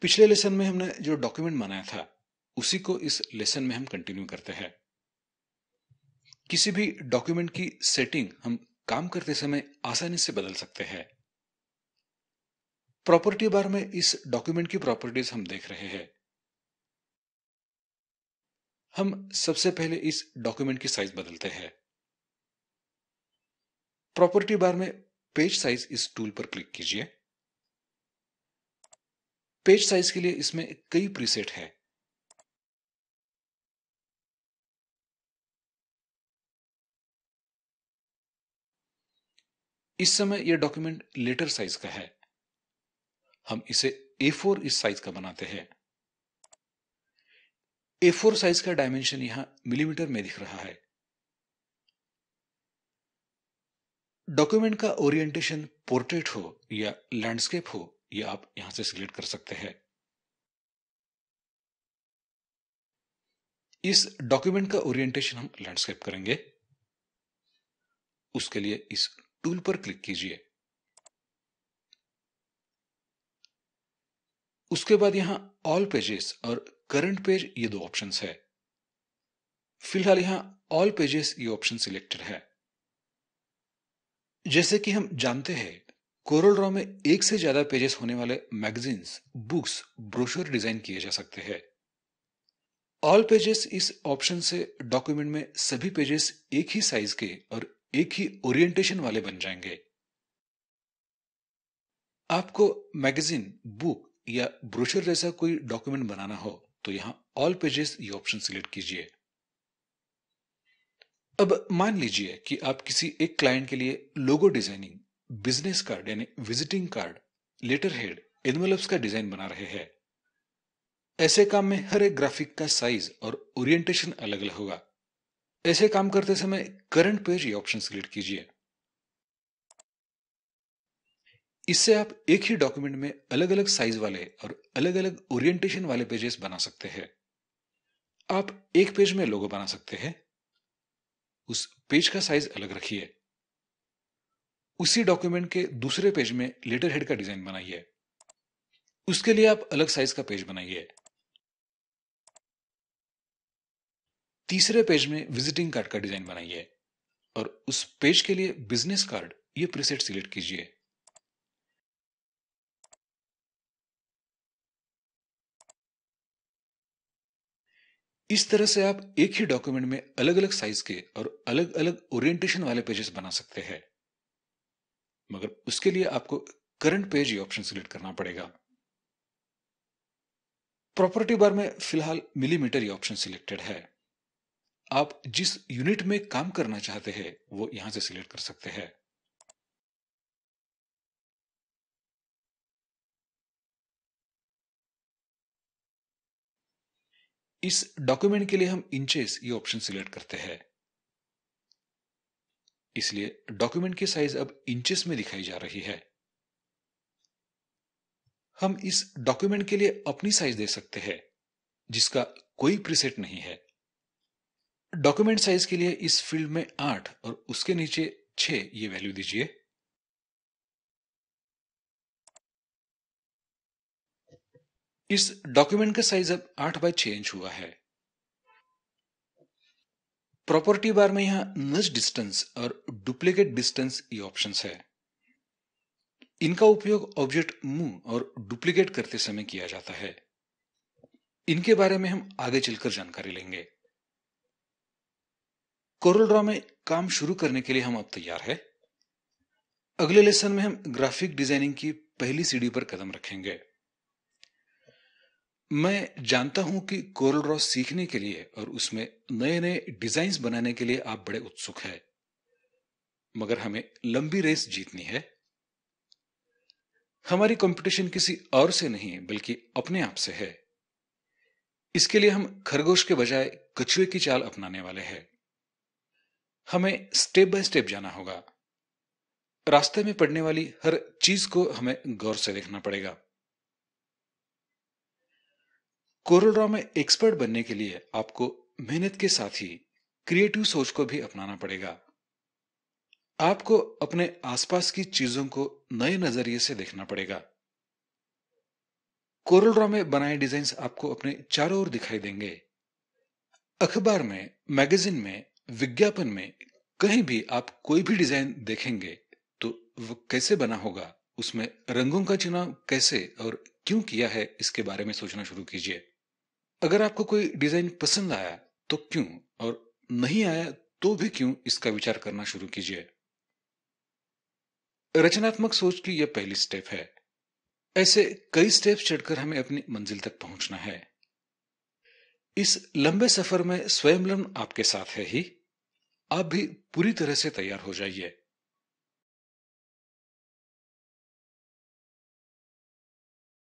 पिछले लेसन में हमने जो डॉक्यूमेंट बनाया था उसी को इस लेसन में हम कंटिन्यू करते हैं किसी भी डॉक्यूमेंट की सेटिंग हम काम करते समय आसानी से बदल सकते हैं प्रॉपर्टी बार में इस डॉक्यूमेंट की प्रॉपर्टीज हम देख रहे हैं हम सबसे पहले इस डॉक्यूमेंट की साइज बदलते हैं प्रॉपर्टी बार में पेज साइज इस टूल पर क्लिक कीजिए पेज साइज के लिए इसमें कई प्रीसेट है इस समय यह डॉक्यूमेंट लेटर साइज का है हम इसे ए फोर इस साइज का बनाते हैं ए फोर साइज का डायमेंशन यहां मिलीमीटर में दिख रहा है डॉक्यूमेंट का ओरिएंटेशन पोर्ट्रेट हो या लैंडस्केप हो ये आप यहां से सिलेक्ट कर सकते हैं इस डॉक्यूमेंट का ओरिएंटेशन हम लैंडस्केप करेंगे उसके लिए इस टूल पर क्लिक कीजिए उसके बाद यहां ऑल पेजेस और करंट पेज ये दो ऑप्शंस है फिलहाल यहां ऑल पेजेस ये ऑप्शन सिलेक्टेड है जैसे कि हम जानते हैं कोरल ड्रॉ में एक से ज्यादा पेजेस होने वाले मैगजीन्स बुक्स ब्रोशर डिजाइन किए जा सकते हैं ऑल पेजेस इस ऑप्शन से डॉक्यूमेंट में सभी पेजेस एक ही साइज के और एक ही ओरिएंटेशन वाले बन जाएंगे आपको मैगजीन बुक या ब्रोशर जैसा कोई डॉक्यूमेंट बनाना हो तो यहां ऑल पेजेस ये ऑप्शन सिलेक्ट कीजिए अब मान लीजिए कि आप किसी एक क्लाइंट के लिए लोगो डिजाइनिंग बिजनेस कार्ड यानी visiting card letter head envelopes का डिजाइन बना रहे हैं ऐसे काम में हर एक ग्राफिक का साइज और ओरिएंटेशन अलग अलग होगा ऐसे काम करते समय करंट पेज ये ऑप्शन सिलेक्ट कीजिए इससे आप एक ही डॉक्यूमेंट में अलग अलग साइज वाले और अलग अलग ओरिएंटेशन वाले पेजेस बना सकते हैं आप एक पेज में लोगो बना सकते हैं उस पेज का साइज अलग रखिए उसी डॉक्यूमेंट के दूसरे पेज में लेटर हेड का डिजाइन बनाइए उसके लिए आप अलग साइज का पेज बनाइए तीसरे पेज में विजिटिंग कार्ड का डिजाइन बनाइए और उस पेज के लिए बिजनेस कार्ड ये प्रीसेट सिलेक्ट कीजिए इस तरह से आप एक ही डॉक्यूमेंट में अलग अलग साइज के और अलग अलग ओरिएंटेशन वाले पेजेस बना सकते हैं मगर उसके लिए आपको करंट पेज ही ऑप्शन सिलेक्ट करना पड़ेगा प्रॉपर्टी बार में फिलहाल मिलीमीटर ही ऑप्शन सिलेक्टेड है आप जिस यूनिट में काम करना चाहते हैं वो यहां से सिलेक्ट कर सकते हैं इस डॉक्यूमेंट के लिए हम इंचेस ये ऑप्शन सिलेक्ट करते हैं इसलिए डॉक्यूमेंट की साइज अब इंचेस में दिखाई जा रही है हम इस डॉक्यूमेंट के लिए अपनी साइज दे सकते हैं जिसका कोई प्रीसेट नहीं है डॉक्यूमेंट साइज के लिए इस फील्ड में आठ और उसके नीचे छह ये वैल्यू दीजिए इस डॉक्यूमेंट का साइज अब आठ बाय छ इंच हुआ है प्रॉपर्टी बार में यहां नज डिस्टेंस और डुप्लीकेट डिस्टेंस ये ऑप्शन है इनका उपयोग ऑब्जेक्ट मूव और डुप्लीकेट करते समय किया जाता है इनके बारे में हम आगे चलकर जानकारी लेंगे कोरल ड्रॉ में काम शुरू करने के लिए हम अब तैयार है अगले लेसन में हम ग्राफिक डिजाइनिंग की पहली सीढ़ी पर कदम रखेंगे मैं जानता हूं कि कोरल रॉ सीखने के लिए और उसमें नए नए डिजाइन बनाने के लिए आप बड़े उत्सुक हैं मगर हमें लंबी रेस जीतनी है हमारी कंपटीशन किसी और से नहीं बल्कि अपने आप से है इसके लिए हम खरगोश के बजाय कछुए की चाल अपनाने वाले हैं हमें स्टेप बाय स्टेप जाना होगा रास्ते में पड़ने वाली हर चीज को हमें गौर से देखना पड़ेगा कोरल ड्रॉ में एक्सपर्ट बनने के लिए आपको मेहनत के साथ ही क्रिएटिव सोच को भी अपनाना पड़ेगा आपको अपने आसपास की चीजों को नए नजरिए से देखना पड़ेगा कोरल ड्रॉ में बनाए डिजाइन आपको अपने चारों ओर दिखाई देंगे अखबार में मैगजीन में विज्ञापन में कहीं भी आप कोई भी डिजाइन देखेंगे तो वो कैसे बना होगा उसमें रंगों का चुनाव कैसे और क्यों किया है इसके बारे में सोचना शुरू कीजिए अगर आपको कोई डिज़ाइन पसंद आया तो क्यों और नहीं आया तो भी क्यों इसका विचार करना शुरू कीजिए रचनात्मक सोच की यह पहली स्टेप है ऐसे कई स्टेप चढ़कर हमें अपनी मंजिल तक पहुंचना है इस लंबे सफर में स्वयं आपके साथ है ही आप भी पूरी तरह से तैयार हो जाइए